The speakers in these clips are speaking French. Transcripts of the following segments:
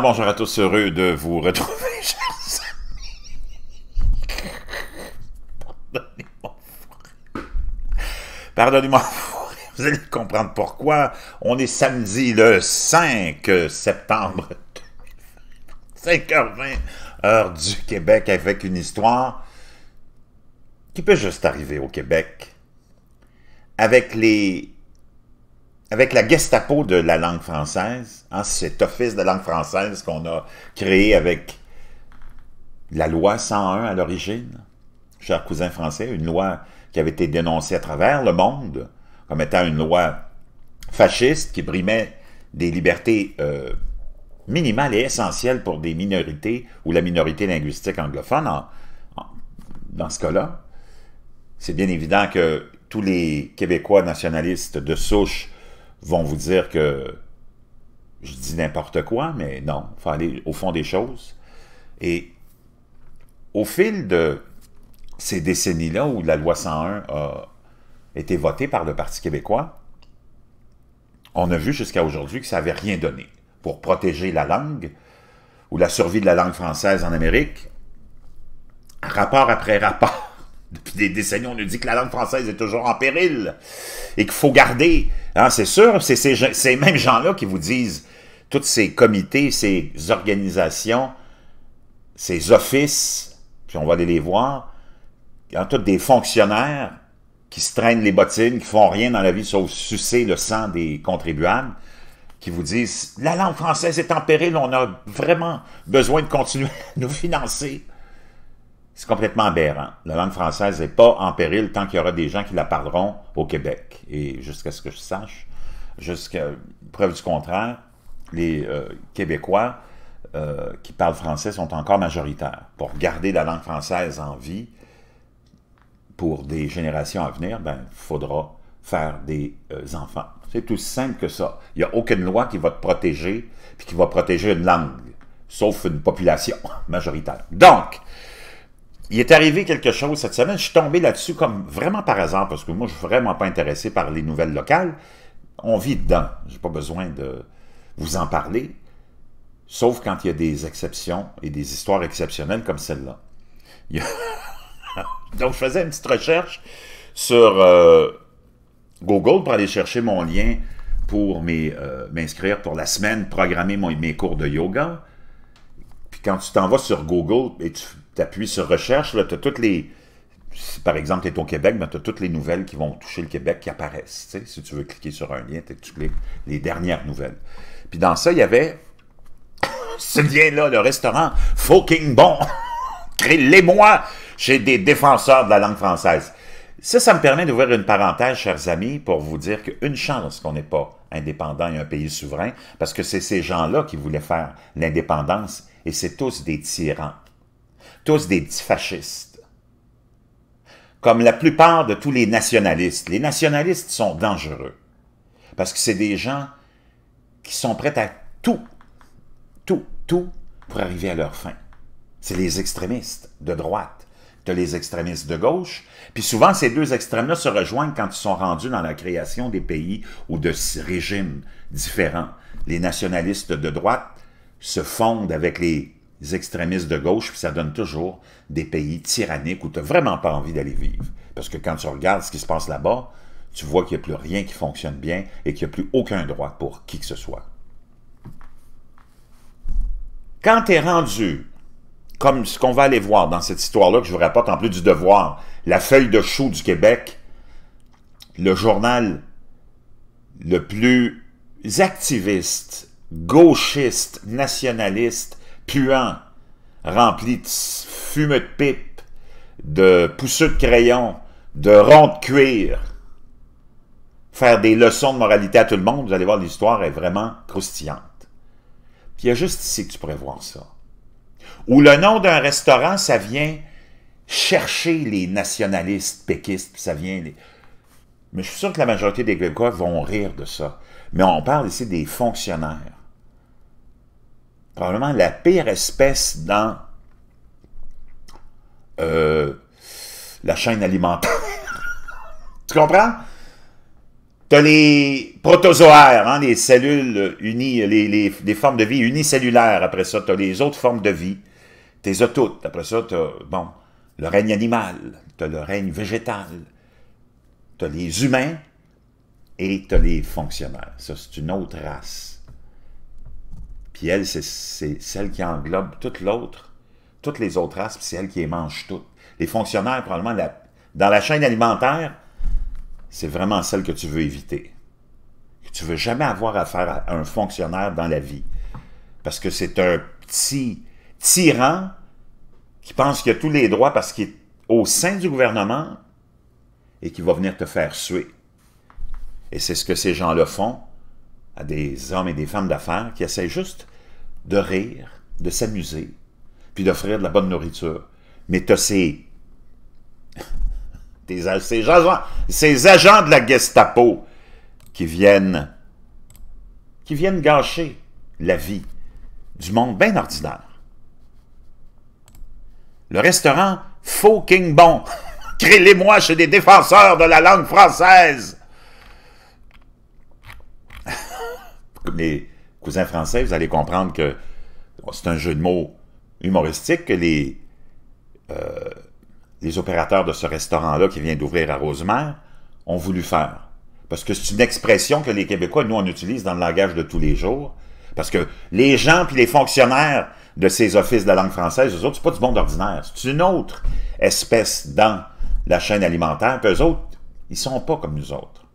Ah bonjour à tous, heureux de vous retrouver, chers amis. Pardonnez-moi, vous allez comprendre pourquoi. On est samedi le 5 septembre, 5h20, heure du Québec, avec une histoire qui peut juste arriver au Québec. Avec les avec la Gestapo de la langue française, hein, cet office de langue française qu'on a créé avec la loi 101 à l'origine, cher cousin français, une loi qui avait été dénoncée à travers le monde comme étant une loi fasciste qui brimait des libertés euh, minimales et essentielles pour des minorités ou la minorité linguistique anglophone dans ce cas-là. C'est bien évident que tous les Québécois nationalistes de souche vont vous dire que je dis n'importe quoi, mais non, il faut aller au fond des choses. Et au fil de ces décennies-là où la loi 101 a été votée par le Parti québécois, on a vu jusqu'à aujourd'hui que ça n'avait rien donné pour protéger la langue ou la survie de la langue française en Amérique, rapport après rapport depuis des décennies, on nous dit que la langue française est toujours en péril et qu'il faut garder. Hein, c'est sûr, c'est ces, mêmes gens-là qui vous disent, tous ces comités, ces organisations, ces offices, puis on va aller les voir, il y a tous des fonctionnaires qui se traînent les bottines, qui font rien dans la vie sauf sucer le sang des contribuables, qui vous disent, la langue française est en péril, on a vraiment besoin de continuer à nous financer. C'est complètement aberrant. La langue française n'est pas en péril tant qu'il y aura des gens qui la parleront au Québec. Et jusqu'à ce que je sache, jusqu'à preuve du contraire, les euh, Québécois euh, qui parlent français sont encore majoritaires. Pour garder la langue française en vie pour des générations à venir, il ben, faudra faire des euh, enfants. C'est tout simple que ça. Il n'y a aucune loi qui va te protéger, puis qui va protéger une langue, sauf une population majoritaire. Donc, il est arrivé quelque chose cette semaine. Je suis tombé là-dessus comme vraiment par hasard, parce que moi, je suis vraiment pas intéressé par les nouvelles locales. On vit dedans. J'ai pas besoin de vous en parler, sauf quand il y a des exceptions et des histoires exceptionnelles comme celle-là. Donc, je faisais une petite recherche sur euh, Google pour aller chercher mon lien pour euh, m'inscrire pour la semaine, programmer mon, mes cours de yoga. Puis quand tu t'en vas sur Google et tu appuie sur recherche, tu as toutes les. par exemple, tu es au Québec, mais ben, tu as toutes les nouvelles qui vont toucher le Québec qui apparaissent. Si tu veux cliquer sur un lien, tu cliques les dernières nouvelles. Puis dans ça, il y avait ce lien-là, le restaurant Fucking Bon. Crée-les-moi chez des défenseurs de la langue française. Ça, ça me permet d'ouvrir une parenthèse, chers amis, pour vous dire qu'une chance qu'on n'est pas indépendant et un pays souverain, parce que c'est ces gens-là qui voulaient faire l'indépendance et c'est tous des tyrans tous des fascistes. Comme la plupart de tous les nationalistes. Les nationalistes sont dangereux parce que c'est des gens qui sont prêts à tout, tout, tout pour arriver à leur fin. C'est les extrémistes de droite. Tu les extrémistes de gauche. Puis souvent, ces deux extrêmes-là se rejoignent quand ils sont rendus dans la création des pays ou de régimes différents. Les nationalistes de droite se fondent avec les extrémistes de gauche, puis ça donne toujours des pays tyranniques où tu n'as vraiment pas envie d'aller vivre. Parce que quand tu regardes ce qui se passe là-bas, tu vois qu'il n'y a plus rien qui fonctionne bien et qu'il n'y a plus aucun droit pour qui que ce soit. Quand tu es rendu, comme ce qu'on va aller voir dans cette histoire-là que je vous rapporte en plus du devoir, la feuille de chou du Québec, le journal le plus activiste, gauchiste, nationaliste, puant, rempli de fumeux de pipe, de pousseux de crayon, de ronds de cuir. Faire des leçons de moralité à tout le monde, vous allez voir, l'histoire est vraiment croustillante. Puis il y a juste ici que tu pourrais voir ça. Ou le nom d'un restaurant, ça vient chercher les nationalistes péquistes, ça vient... Mais je suis sûr que la majorité des Québécois vont rire de ça. Mais on parle ici des fonctionnaires probablement la pire espèce dans euh, la chaîne alimentaire. tu comprends? Tu as les protozoaires, hein, les cellules unies, les, les, formes de vie unicellulaires. Après ça, tu as les autres formes de vie. T'es as Après ça, t'as, bon, le règne animal, as le règne végétal, as les humains et as les fonctionnaires. Ça, c'est une autre race. Puis elle, c'est celle qui englobe toute l'autre, toutes les autres races, puis c'est elle qui les mange toutes. Les fonctionnaires, probablement, dans la chaîne alimentaire, c'est vraiment celle que tu veux éviter. Tu veux jamais avoir affaire à un fonctionnaire dans la vie. Parce que c'est un petit tyran qui pense qu'il a tous les droits parce qu'il est au sein du gouvernement et qui va venir te faire suer. Et c'est ce que ces gens-là font à des hommes et des femmes d'affaires qui essaient juste de rire, de s'amuser, puis d'offrir de la bonne nourriture. Mais tu as ces, ces, agents, ces agents de la Gestapo qui viennent, qui viennent gâcher la vie du monde bien ordinaire. Le restaurant fucking bon. Crée-les-moi chez des défenseurs de la langue française. Mais... cousin français, vous allez comprendre que c'est un jeu de mots humoristique que les, euh, les opérateurs de ce restaurant-là qui vient d'ouvrir à Rosemère ont voulu faire. Parce que c'est une expression que les Québécois, nous, on utilise dans le langage de tous les jours. Parce que les gens puis les fonctionnaires de ces offices de la langue française, eux autres, c'est pas du monde ordinaire. C'est une autre espèce dans la chaîne alimentaire. Puis autres, ils sont pas comme nous autres.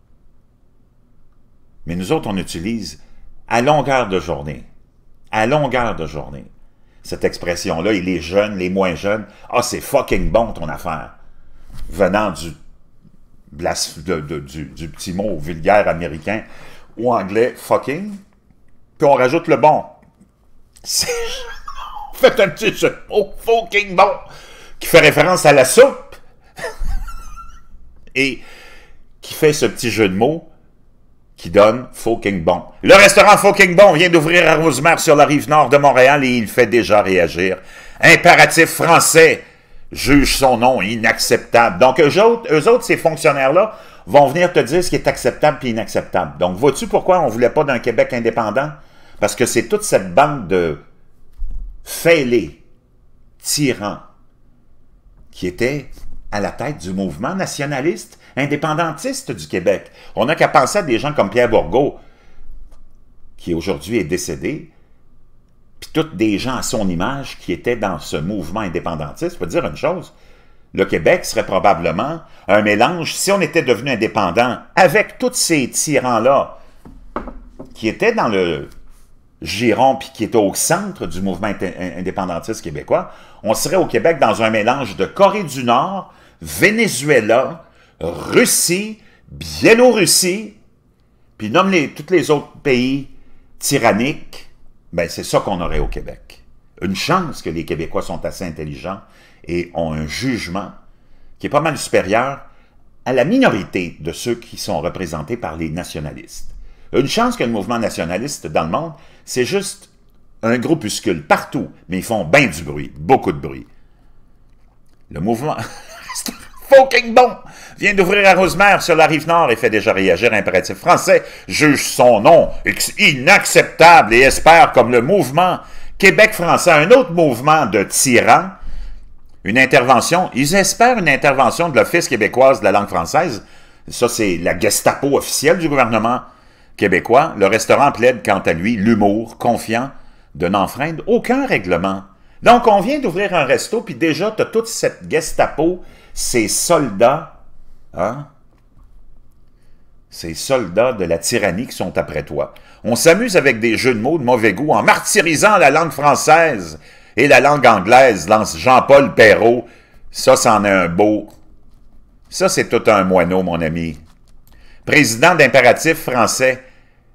Mais nous autres, on utilise à longueur de journée. À longueur de journée. Cette expression-là, il est jeune, les moins jeunes. Ah, c'est fucking bon ton affaire. Venant du, du, petit mot vulgaire américain ou anglais, fucking. Puis on rajoute le bon. C'est. Faites un petit jeu fucking bon qui fait référence à la soupe et qui fait ce petit jeu de mots qui donne fucking bon. Le restaurant fucking bon vient d'ouvrir à Rosemère sur la rive nord de Montréal et il fait déjà réagir. Impératif français juge son nom inacceptable. Donc, eux autres, eux ces fonctionnaires-là, vont venir te dire ce qui est acceptable et inacceptable. Donc, vois-tu pourquoi on voulait pas d'un Québec indépendant? Parce que c'est toute cette bande de fêlés, tyrans, qui était à la tête du mouvement nationaliste indépendantiste du Québec. On n'a qu'à penser à des gens comme Pierre Bourgault, qui aujourd'hui est décédé, puis toutes des gens à son image qui étaient dans ce mouvement indépendantiste. Je te dire une chose, le Québec serait probablement un mélange, si on était devenu indépendant, avec tous ces tyrans-là qui étaient dans le giron puis qui étaient au centre du mouvement indépendantiste québécois, on serait au Québec dans un mélange de Corée du Nord, Venezuela, Russie, Biélorussie, puis nomme les, tous les autres pays tyranniques, ben c'est ça qu'on aurait au Québec. Une chance que les Québécois sont assez intelligents et ont un jugement qui est pas mal supérieur à la minorité de ceux qui sont représentés par les nationalistes. Une chance que le mouvement nationaliste dans le monde, c'est juste un groupuscule partout, mais ils font bien du bruit, beaucoup de bruit. Le mouvement... fucking bon, vient d'ouvrir à Rosemère sur la rive nord et fait déjà réagir impératif français, juge son nom inacceptable et espère comme le mouvement Québec français, un autre mouvement de tyrans, une intervention, ils espèrent une intervention de l'Office québécoise de la langue française, ça c'est la Gestapo officielle du gouvernement québécois, le restaurant plaide quant à lui l'humour confiant de n'enfreindre aucun règlement. Donc on vient d'ouvrir un resto, puis déjà tu as toute cette Gestapo ces soldats, hein, ces soldats de la tyrannie qui sont après toi. On s'amuse avec des jeux de mots de mauvais goût en martyrisant la langue française et la langue anglaise, lance Jean-Paul Perrault. Ça, c'en est un beau. Ça, c'est tout un moineau, mon ami. Président d'impératif français,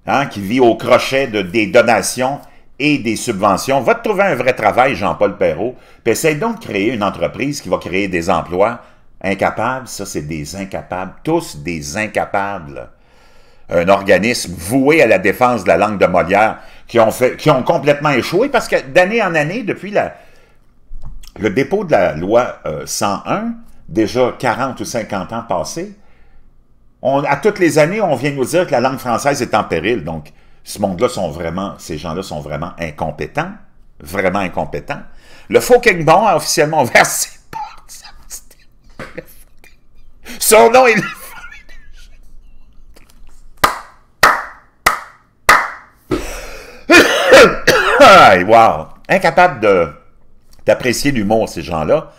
hein, qui vit au crochet de, des donations et des subventions. Va te trouver un vrai travail, Jean-Paul Perrault, puis essaye donc de créer une entreprise qui va créer des emplois Incapables, ça, c'est des incapables. Tous des incapables. Un organisme voué à la défense de la langue de Molière qui ont, fait, qui ont complètement échoué parce que d'année en année, depuis la, le dépôt de la loi 101, euh, déjà 40 ou 50 ans passés, on, à toutes les années, on vient nous dire que la langue française est en péril. Donc, ce monde-là sont vraiment, ces gens-là sont vraiment incompétents, vraiment incompétents. Le faux bon a officiellement versé son nom est... wow! Incapable de d'apprécier l'humour, ces gens-là,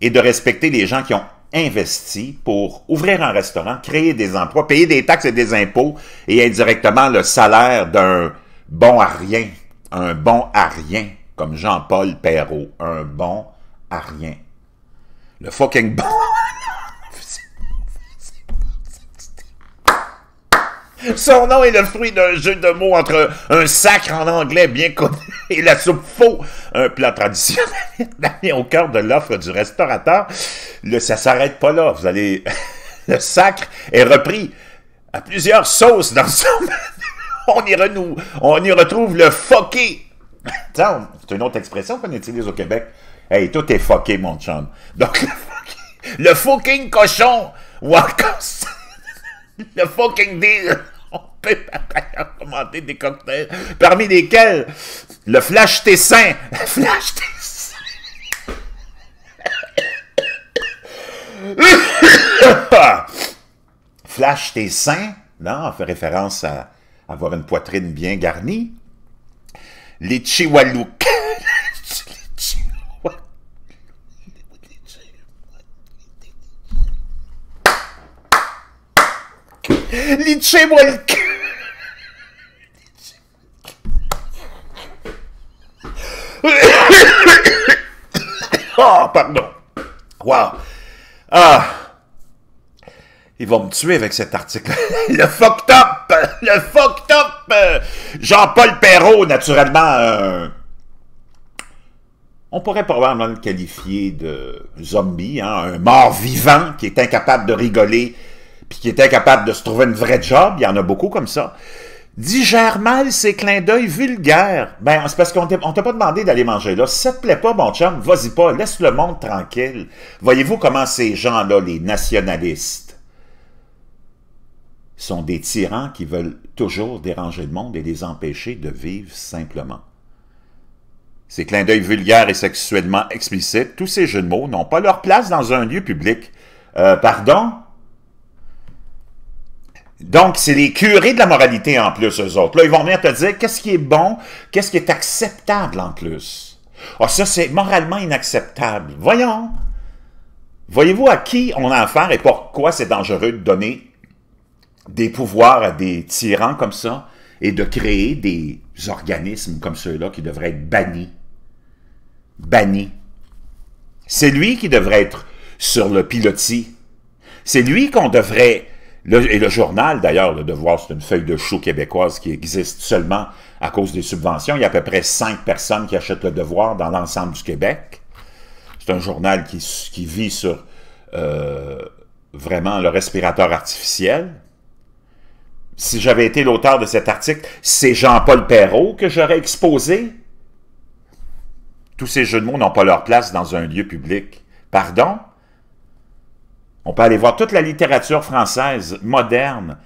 et de respecter les gens qui ont investi pour ouvrir un restaurant, créer des emplois, payer des taxes et des impôts, et indirectement le salaire d'un bon à rien, un bon à rien, comme Jean-Paul Perrault, un bon à rien. Le fucking bon Son nom est le fruit d'un jeu de mots entre un sacre en anglais bien connu et la soupe faux, un plat traditionnel au cœur de l'offre du restaurateur. Le, ça s'arrête pas là. Vous allez, le sacre est repris à plusieurs sauces dans son on y, renoue, on y retrouve le foqué. C'est une autre expression qu'on utilise au Québec. Hey, tout est foqué, mon chum. Donc, le, le fucking cochon, ou le fucking deal. On peut commander des cocktails, parmi lesquels le Flash Tessin! Flash t Flash Tessin, là on fait référence à avoir une poitrine bien garnie. Les Chihuahuas. Litchez-moi le cul! oh, pardon. Wow. Ah. Ils vont me tuer avec cet article. le fucked up! Le fucked up! Jean-Paul Perrault, naturellement, euh, on pourrait probablement le qualifier de zombie, hein, un mort vivant qui est incapable de rigoler puis qui était capable de se trouver une vraie job, il y en a beaucoup comme ça, digère mal ces clins d'œil vulgaires. Ben, c'est parce qu'on t'a pas demandé d'aller manger là. Si ça te plaît pas, mon chum, vas-y pas, laisse le monde tranquille. Voyez-vous comment ces gens-là, les nationalistes, sont des tyrans qui veulent toujours déranger le monde et les empêcher de vivre simplement. Ces clins d'œil vulgaires et sexuellement explicites, tous ces jeux de mots n'ont pas leur place dans un lieu public. Euh, pardon, donc, c'est les curés de la moralité en plus, eux autres. Là, ils vont venir te dire qu'est-ce qui est bon, qu'est-ce qui est acceptable en plus. Ah, ça, c'est moralement inacceptable. Voyons. Voyez-vous à qui on a affaire et pourquoi c'est dangereux de donner des pouvoirs à des tyrans comme ça et de créer des organismes comme ceux-là qui devraient être bannis. Bannis. C'est lui qui devrait être sur le pilotis. C'est lui qu'on devrait le, et le journal, d'ailleurs, Le Devoir, c'est une feuille de chou québécoise qui existe seulement à cause des subventions. Il y a à peu près cinq personnes qui achètent Le Devoir dans l'ensemble du Québec. C'est un journal qui, vit sur euh, vraiment le respirateur artificiel. Si j'avais été l'auteur de cet article, c'est Jean-Paul Perrault que j'aurais exposé. Tous ces jeux de mots n'ont pas leur place dans un lieu public. Pardon? On peut aller voir toute la littérature française moderne.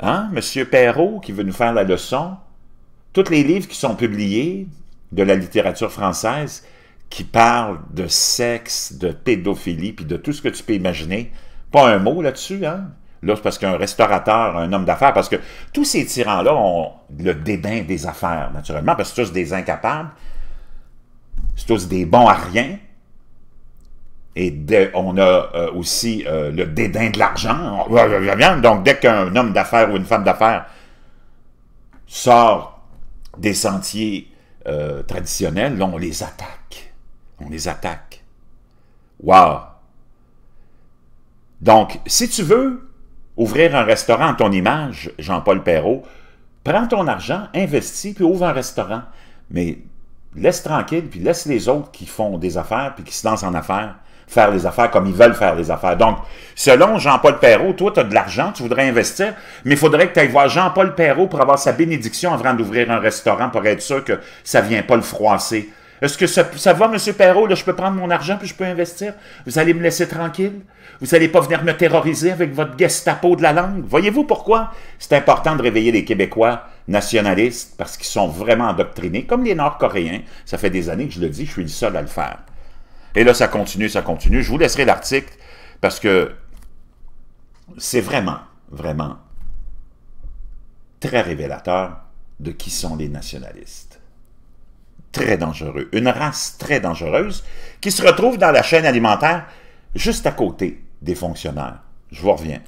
Hein? Monsieur Perrault qui veut nous faire la leçon. Tous les livres qui sont publiés de la littérature française qui parlent de sexe, de pédophilie, puis de tout ce que tu peux imaginer. Pas un mot là-dessus, hein? Là, c'est parce qu'un restaurateur, un homme d'affaires, parce que tous ces tyrans-là ont le dédain des affaires, naturellement, parce que c'est tous des incapables, c'est tous des bons à rien, et on a euh, aussi euh, le dédain de l'argent. Donc, dès qu'un homme d'affaires ou une femme d'affaires sort des sentiers euh, traditionnels, on les attaque. On les attaque. Wow! Donc, si tu veux ouvrir un restaurant à ton image, Jean-Paul Perrault, prends ton argent, investis, puis ouvre un restaurant. Mais laisse tranquille, puis laisse les autres qui font des affaires, puis qui se lancent en affaires, faire les affaires comme ils veulent faire les affaires. Donc, selon Jean-Paul Perrault, toi, tu as de l'argent, tu voudrais investir, mais il faudrait que tu ailles voir Jean-Paul Perrault pour avoir sa bénédiction avant d'ouvrir un restaurant pour être sûr que ça vient pas le froisser. Est-ce que ça, va, M. Perrault, je peux prendre mon argent puis je peux investir? Vous allez me laisser tranquille? Vous n'allez pas venir me terroriser avec votre Gestapo de la langue? Voyez-vous pourquoi c'est important de réveiller les Québécois nationalistes parce qu'ils sont vraiment endoctrinés, comme les Nord-Coréens. Ça fait des années que je le dis, je suis le seul à le faire. Et là, ça continue, ça continue. Je vous laisserai l'article parce que c'est vraiment, vraiment très révélateur de qui sont les nationalistes. Très dangereux. Une race très dangereuse qui se retrouve dans la chaîne alimentaire juste à côté des fonctionnaires. Je vous reviens.